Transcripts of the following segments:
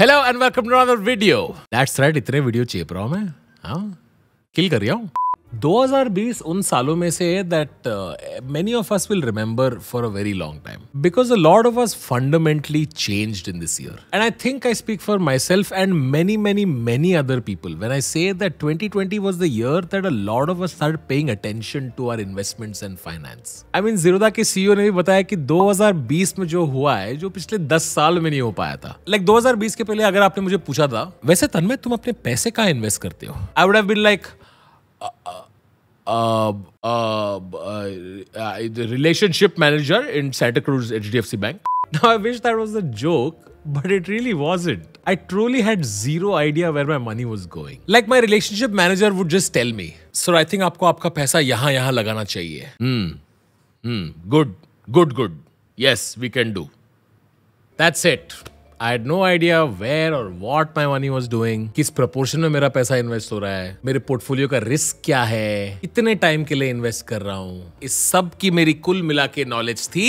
Hello and welcome to another video that's right इतने video चेप रहा हूं मैं हाँ किल कर रहा हूँ 2020 उन सालों में से है that many of us will remember for a very long time because a lot of us fundamentally changed in this year and I think I speak for myself and many many many other people when I say that 2020 was the year that a lot of us start paying attention to our investments and finance I mean Zerodha के CEO e ने भी बताया कि 2020 में जो हुआ है जो पिछले 10 साल में नहीं हो पाया था लाइक like 2020 के पहले अगर आपने मुझे पूछा था वैसे तन्मय तुम अपने पैसे कहाँ इन्वेस्ट करते हो I would have been like uh, uh, the uh, uh, uh, relationship manager in Santa Cruz HDFC Bank. Now, I wish that was a joke, but it really wasn't. I truly had zero idea where my money was going. Like my relationship manager would just tell me, "Sir, I think आपको आपका पैसा यहाँ यहाँ लगाना चाहिए." Hmm. Hmm. Good. Good. Good. Yes, we can do. That's it. I had no idea where और what my money was doing किस proportion में मेरा पैसा इन्वेस्ट हो रहा है मेरे पोर्टफोलियो का रिस्क क्या है इतने टाइम के लिए इन्वेस्ट कर रहा हूँ इस सब की मेरी कुल मिला के नॉलेज थी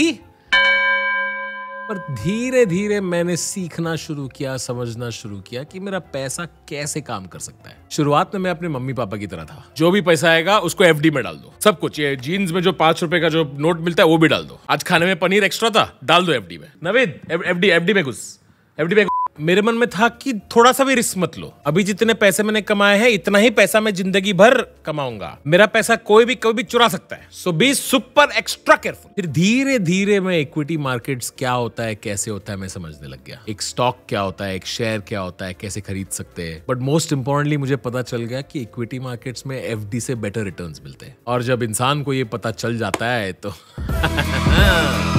पर धीरे धीरे मैंने सीखना शुरू किया समझना शुरू किया कि मेरा पैसा कैसे काम कर सकता है शुरुआत में मैं अपने मम्मी पापा की तरह था जो भी पैसा आएगा उसको एफ में डाल दो सब कुछ ये जीन्स में जो पांच रुपए का जो नोट मिलता है वो भी डाल दो आज खाने में पनीर एक्स्ट्रा था डाल दो एफ में नवेद एफ डी में घुस एफडी मेरे मन में था कि थोड़ा सा भी रिस्क मत लो अभी जितने पैसे मैंने कमाए हैं इतना ही पैसा मैं जिंदगी भर कमाऊंगा मेरा पैसा कोई भी कभी भी चुरा सकता है so be super extra careful फिर धीरे धीरे मैं इक्विटी मार्केट्स क्या होता है कैसे होता है मैं समझने लग गया एक स्टॉक क्या होता है एक शेयर क्या होता है कैसे खरीद सकते हैं बट मोस्ट इंपॉर्टेंटली मुझे पता चल गया कि इक्विटी मार्केट्स में एफ से बेटर रिटर्न मिलते हैं और जब इंसान को ये पता चल जाता है तो हाँ।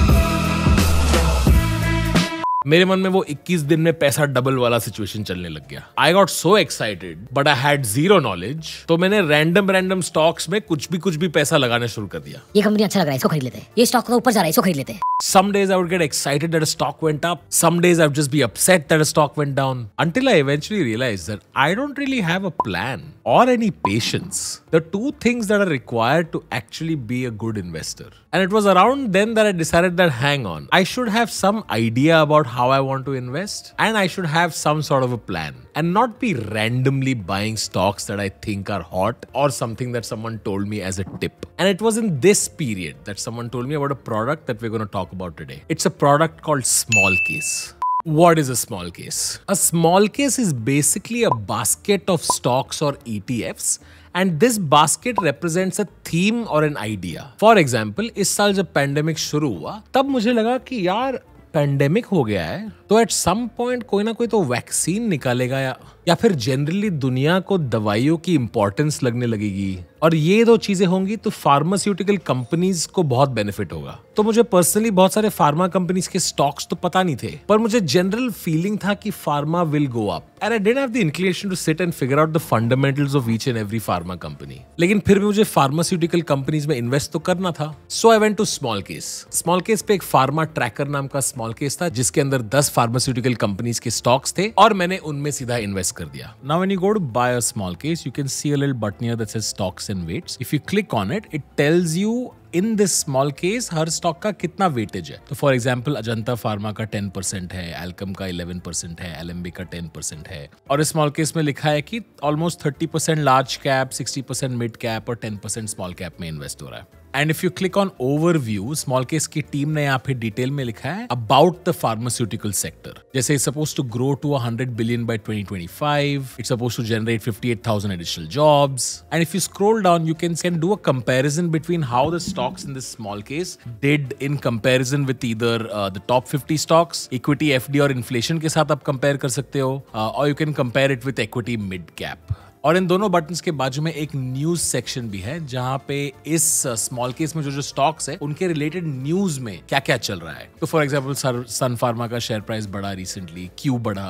मेरे मन में वो 21 दिन में पैसा डबल वाला सिचुएशन चलने लग गया I got so excited but I had zero knowledge तो मैंने रैंडम रैंडम स्टॉक्स में कुछ भी कुछ भी पैसा लगाना शुरू कर दिया ये कंपनी अच्छा लग रहा है इसको खरीद लेते हैं ये स्टॉक का ऊपर जा रहा है इसको खरीद लेते हैं Some days I would get excited that a stock went up. Some days I would just be upset that a stock went down. Until I eventually realized that I don't really have a plan or any patience. The two things that are required to actually be a good investor. And it was around then that I decided that hang on, I should have some idea about how I want to invest and I should have some sort of a plan and not be randomly buying stocks that I think are hot or something that someone told me as a tip. And it was in this period that someone told me about a product that we're going to talk about today. It's a product called Small Case. What is a small case? A small case is basically a basket of stocks or ETFs and this basket represents a theme or an idea. For example, इस साल जब pandemic शुरू हुआ तब मुझे लगा कि यार pandemic हो गया है तो at some point कोई ना कोई तो vaccine निकालेगा या या फिर जनरली दुनिया को दवाइयों की इम्पोर्टेंस लगने लगेगी और ये दो चीजें होंगी तो फार्मास्यूटिकल कंपनीज को बहुत बेनिफिट होगा तो मुझे पर्सनली बहुत सारे फार्मा कंपनीज के स्टॉक्स तो पता नहीं थे पर मुझे जनरल फीलिंग था कि pharma will go up and I have the inclination to sit and figure out the fundamentals of each and every pharma company लेकिन फिर भी मुझे फार्मास्यूटिकल कंपनीज में इन्वेस्ट तो करना था so I went to smallcase smallcase पे एक फार्मा ट्रैकर नाम का स्मॉल केस था जिसके अंदर दस फार्मास्यूटिकल कंपनीज के स्टॉक्स थे और मैंने उनमें सीधा इन्वेस्ट प्लेस कर दिया now when you go to buy a smallcase you can see a little button here that says stocks and weights if you click on it it tells you in this smallcase हर stock का कितना weightage है तो for example Ajanta pharma का ten percent है एल्कम का eleven percent है LMB का टेन परसेंट है और इस स्मॉल केस में लिखा है कि almost thirty percent large cap sixty percent mid cap और टेन परसेंट स्मॉल कैप में इन्वेस्ट हो रहा है and if you click on overview smallcase की टीम ने यहाँ पे डिटेल में लिखा है अबाउट द फार्मास्यूटिकल सेक्टर जैसे it suppose to grow to hundred billion twenty five it suppose to generate fifty eight thousand additional jobs and if you scroll down you can can do a comparison between how the stocks in this smallcase did in comparison with either the top fifty stocks equity F D और inflation के साथ आप compare कर सकते हो और you can compare it with equity mid cap और इन दोनों बटन के बाजू में एक न्यूज सेक्शन भी है जहाँ पे इस स्मॉल केस में जो जो स्टॉक्स है उनके रिलेटेड न्यूज में क्या क्या चल रहा है तो फॉर एग्जाम्पल सन फार्मा का शेयर प्राइस बढ़ा रिसेंटली क्यू बढ़ा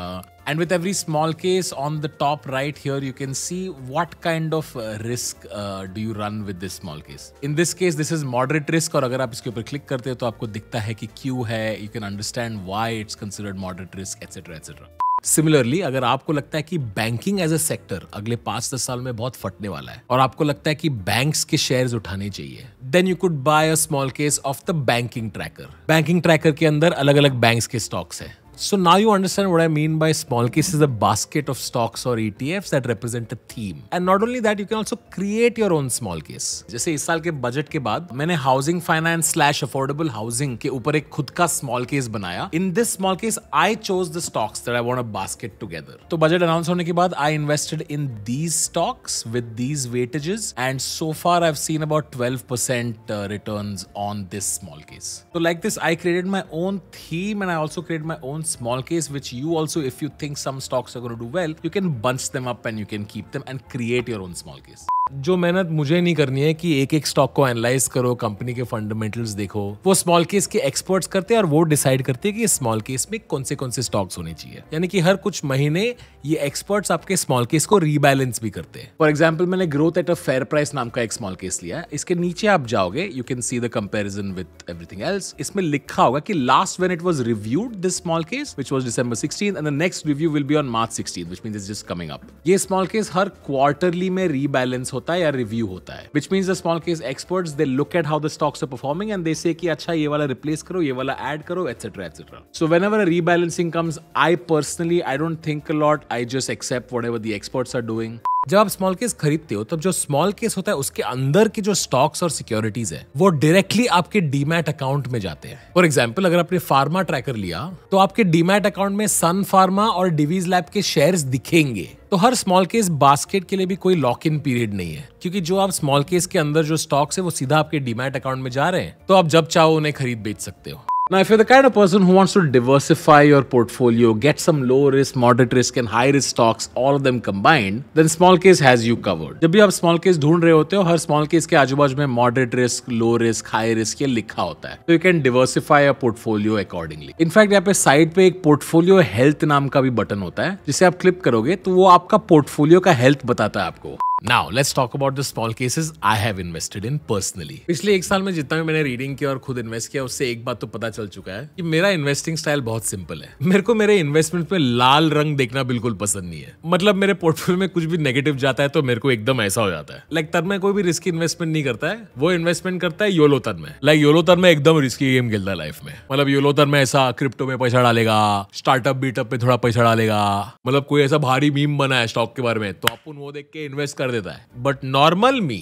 And with every small case on the top right here, you can see what kind of risk uh, do you run with this small case. In this case, this is moderate risk और अगर आप इसके ऊपर click करते हो तो आपको दिखता है कि क्यों है, you can understand why it's considered moderate risk, etc. etc. Similarly अगर आपको लगता है कि बैंकिंग एज ए सेक्टर अगले पांच दस साल में बहुत फटने वाला है और आपको लगता है कि बैंक के शेयर उठाने चाहिए then you could buy a smallcase of the banking tracker banking tracker के अंदर अलग अलग बैंक के स्टॉक्स हैं So now you understand what I mean by small case is a basket of stocks or ETFs that represent a theme. And not only that, you can also create your own small case. जैसे इस साल के budget के बाद मैंने housing finance slash affordable housing के ऊपर एक खुद का स्मॉल केस बनाया in this smallcase I chose the stocks that I want a basket together तो बजट अनाउंस होने के बाद I invested in these stocks with these weightages and so far I have seen about 12% returns on this small case. So like this I created my own theme and I also created my own small case, which you also, if you think some stocks are going to do well, you can bunch them up and you can keep them and create your own small case. जो मेहनत मुझे नहीं करनी है कि एक एक stock को एनालाइज करो कंपनी के फंडामेंटल्स देखो वो स्मॉल केस के एक्सपर्ट्स करते हैं और वो डिसाइड करते हैं कि स्मॉल केस में कौन से कौन से स्टॉक्स होने चाहिए यानी कि हर कुछ महीने ये एक्सपर्ट्स आपके स्मॉल केस को रीबैलेंस भी करते हैं फॉर एग्जाम्पल मैंने growth at a fair price नाम का एक स्मॉल केस लिया इसके नीचे आप जाओगे you can see the comparison with everything else इसमें लिखा होगा कि last when it was reviewed this smallcase which was December sixteen and the next review will be on March sixteen which mean is just coming up ये smallcase हर quarterly में rebalance होता होता है या review होता है which mean the smallcase expert they look at how the stocks are performing and they say कि अच्छा ये वाला रिप्लेस करो ये वाला एड करो etcetera etcetera so whenever rebalancing comes I personally I don't think a lot I just accept whatever the experts are doing जब आप स्मॉल केस खरीदते हो तब जो स्मॉल केस होता है उसके अंदर के जो स्टॉक्स और सिक्योरिटीज है वो डायरेक्टली आपके डीमैट अकाउंट में जाते हैं फॉर एग्जाम्पल अगर आपने फार्मा ट्रैकर लिया तो आपके डीमैट अकाउंट में सन फार्मा और डिवीज लैब के शेयर्स दिखेंगे तो हर स्मॉल केस बास्केट के लिए भी कोई लॉक इन पीरियड नहीं है क्योंकि जो आप स्मॉल केस के अंदर जो स्टॉक्स है वो सीधा आपके डीमैट अकाउंट में जा रहे हैं तो आप जब चाहो उन्हें खरीद बेच सकते हो Now, if you're the kind of person who wants to diversify your portfolio, get some low risk, moderate risk, and high risk stocks, all of them combined, then small case has you covered. जब भी आप small case ढूंढ रहे होते हो हर small case के आजू बाजू में moderate risk, low risk, high risk ये लिखा होता है So you can diversify your portfolio accordingly. In fact, यहाँ पे side पे एक portfolio health नाम का भी button होता है जिसे आप clip करोगे तो वो आपका portfolio का health बताता है आपको now let's talk about the smallcases I have invested in personally पिछले एक साल में जितना भी मैंने रीडिंग किया और खुद इन्वेस्ट किया उससे एक बात तो पता चल चुका है कि मेरा इन्वेस्टिंग स्टाइल बहुत सिंपल है मेरे को मेरे इन्वेस्टमेंट में लाल रंग देखना बिल्कुल पसंद नहीं है मतलब मेरे पोर्टफोलियो में कुछ भी नेगेटिव जाता है तो मेरे को एकदम ऐसा हो जाता है लाइक like, तब कोई भी रिस्की इन्वेस्टमेंट नहीं करता है वो इन्वेस्टमेंट करता है योलो तर में लाइक योलो तर में एकदम रिस्की गेम खेलता है लाइफ में मतलब योलो तर में ऐसा क्रिप्टो में पैसा डालेगा स्टार्टअप बीटअप में थोड़ा पैसा डालेगा मतलब कोई ऐसा भारी मीम बना है स्टॉक के बारे में तो अपन वो देख के इन्वेस्ट कर देता है but normal me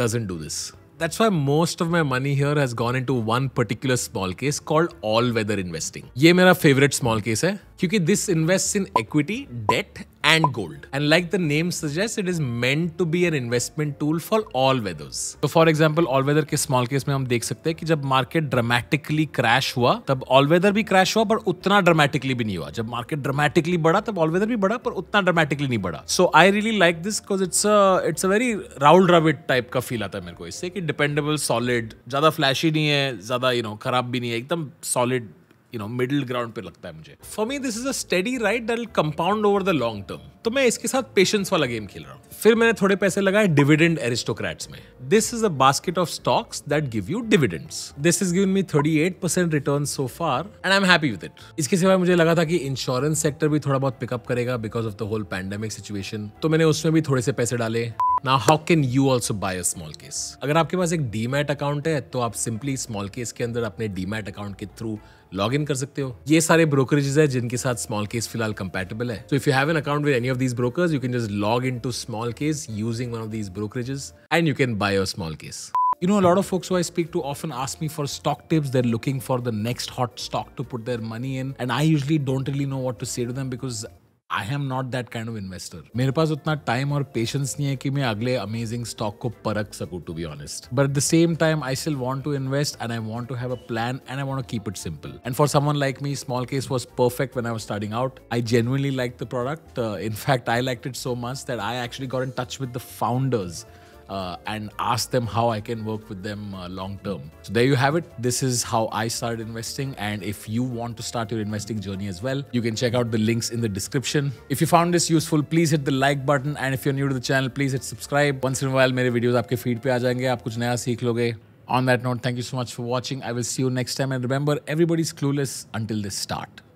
doesn't do this That's why most of my money here has gone into one particular small case called all weather investing. ये मेरा favorite small case है क्योंकि this invests in equity, debt and gold. And like the name suggests, it is meant to be an investment tool for all weathers. So for example, all weather के small case में हम देख सकते हैं कि जब market dramatically crash हुआ, तब all weather भी crash हुआ, पर उतना dramatically भी नहीं हुआ. जब market dramatically बढ़ा, तब all weather भी बढ़ा, पर उतना dramatically नहीं बढ़ा. So I really like this because it's a it's a very Raul Dravid type का feel आता है मेरे को इससे कि dependable, solid, ज़्यादा flashy नहीं है, ज़्यादा you know खराब भी नहीं है, एकदम solid you know middle ground पे लगता है मुझे for me this is a study right that compound over the long term तो मैं इसके साथ पेशेंस वाला गेम खेल रहा हूँ फिर मैंने थोड़े पैसे लगाए डिविडेंड एरिस्टोक्रेट्स में this is a basket of stocks that give you dividends this is given me 38% return so far and I am happy with it इसके सिवाय मुझे लगा था कि इंश्योरेंस सेक्टर भी थोड़ा बहुत पिकअप करेगा because of the whole pandemic situation तो मैंने उसमें भी थोड़े से पैसे डाले now how can you also buy a smallcase अगर आपके पास एक डीमैट अकाउंट है तो आप सिंपली स्मॉल केस के अंदर अपने डीमैट अकाउंट के थ्रू लॉग इन कर सकते हो ये सारे ब्रोकरेजेस है जिनके साथ स्मॉल केस फिलहाल कंपेटेबल है so if you have an account with any of these brokers you can just log in to smallcase using one of these brokerages and you can buy a smallcase You know, a lot of folks who I speak to often ask me for stock tips. They're looking for the next hot stock to put their money in. And I usually don't really know what to say to them because I am not that kind of investor मेरे पास उतना time और patience नहीं है कि मैं अगले amazing stock को परख सकूं to be honest but the same time I still want to invest and I want to have a plan and I want keep it simple and for someone like me smallcase was perfect when I was starting out I genuinely like the product in fact I like it so much that I actually got in touch with the founders uh, and ask them how I can work with them uh, long term. So there you have it. This is how I started investing. And if you want to start your investing journey as well, you can check out the links in the description. If you found this useful, please hit the like button. And if you're new to the channel, please hit subscribe. Once in a while, my videos आपके feed your feed. You'll learn something new. On that note, thank you so much for watching. I will see you next time. And remember, everybody's clueless until they start.